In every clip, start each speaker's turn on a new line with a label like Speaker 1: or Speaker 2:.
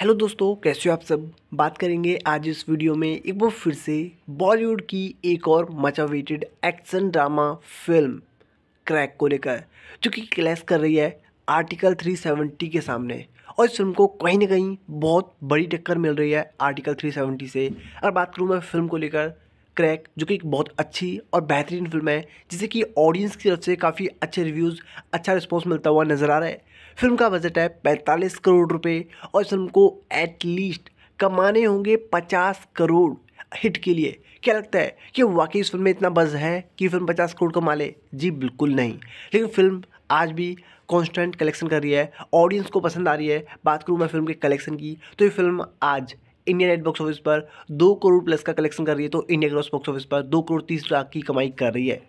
Speaker 1: hello दोस्तों कैसे हो आप सब बात करेंगे आज इस वीडियो में एक बार फिर से बॉलीवुड की एक और much awaited action drama film Crack को लेकर जो कि क्लैश कर रही है आर्टिकल 370 के सामने और इस फिल्म को कहीं ना कहीं बहुत बड़ी टक्कर मिल रही है आर्टिकल 370 से अगर बात करूँ मैं फिल्म को लेकर क्रैक जो कि एक बहुत अच्छी और बेहतरीन फिल्म है जिसे कि ऑडियंस की तरफ से काफ़ी अच्छे रिव्यूज़ अच्छा रिस्पॉन्स मिलता हुआ नज़र आ रहा है फिल्म का बजट है पैंतालीस करोड़ रुपये और इस फिल्म को एटलीस्ट कमाने होंगे पचास करोड़ हिट के लिए क्या लगता है कि वाकई इस फिल्म में इतना बज़ है कि फिल्म पचास करोड़ कमा ले जी बिल्कुल नहीं लेकिन फिल्म आज भी कांस्टेंट कलेक्शन कर रही है ऑडियंस को पसंद आ रही है बात करूँ मैं फिल्म के कलेक्शन की तो ये फिल्म आज इंडिया नेट बॉक्स ऑफिस पर दो करोड़ प्लस का कलेक्शन कर रही है तो इंडिया ग्रॉस बॉक्स ऑफिस पर दो करोड़ तीस लाख की कमाई कर रही है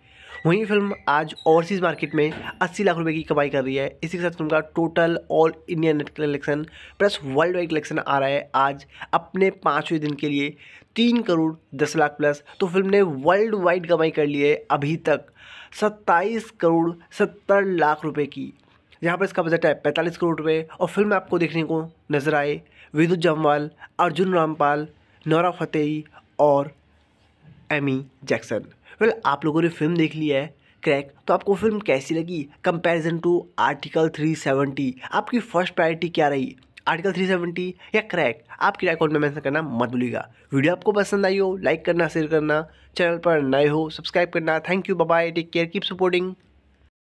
Speaker 1: वहीं फिल्म आज ओवरसीज़ मार्केट में 80 लाख रुपए की कमाई कर रही है इसी के साथ फिल्म का total all India net collection plus world wide collection आ रहा है आज अपने पाँचवें दिन के लिए तीन करोड़ दस लाख प्लस तो फिल्म ने वर्ल्ड वाइड कमाई कर ली है अभी तक सत्ताईस करोड़ सत्तर लाख रुपए की जहाँ पर इसका बजट है पैंतालीस करोड़ रुपये और फिल्म में आपको देखने को नजर आए विद्युत जमवाल अर्जुन रामपाल नौरा फतेही और एमी जैक्सन वेल आप लोगों ने फिल्म देख ली है क्रैक तो आपको फिल्म कैसी लगी कंपैरिजन टू आर्टिकल 370 आपकी फर्स्ट प्रायोरिटी क्या रही आर्टिकल 370 या क्रैक आपकी अकाउंट में मेंशन करना मत भूलिएगा वीडियो आपको पसंद आई हो लाइक करना शेयर करना चैनल पर नए हो सब्सक्राइब करना thank you bye take care keep supporting